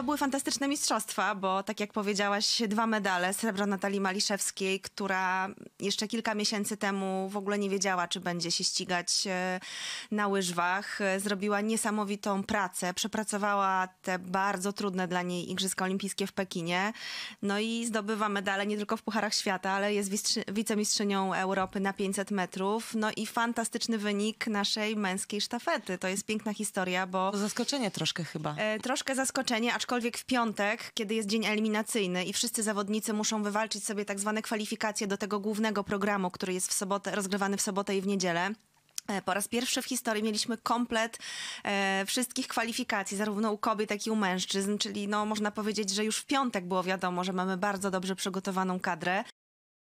to były fantastyczne mistrzostwa, bo tak jak powiedziałaś, dwa medale. Srebro Natalii Maliszewskiej, która jeszcze kilka miesięcy temu w ogóle nie wiedziała, czy będzie się ścigać e, na łyżwach. E, zrobiła niesamowitą pracę, przepracowała te bardzo trudne dla niej Igrzyska Olimpijskie w Pekinie. No i zdobywa medale nie tylko w Pucharach Świata, ale jest wicemistrzynią Europy na 500 metrów. No i fantastyczny wynik naszej męskiej sztafety. To jest piękna historia, bo... To zaskoczenie troszkę chyba. E, troszkę zaskoczenie, aczkolwiek aczkolwiek w piątek, kiedy jest dzień eliminacyjny i wszyscy zawodnicy muszą wywalczyć sobie tak zwane kwalifikacje do tego głównego programu, który jest w sobotę, rozgrywany w sobotę i w niedzielę. E, po raz pierwszy w historii mieliśmy komplet e, wszystkich kwalifikacji, zarówno u kobiet, jak i u mężczyzn, czyli no, można powiedzieć, że już w piątek było wiadomo, że mamy bardzo dobrze przygotowaną kadrę.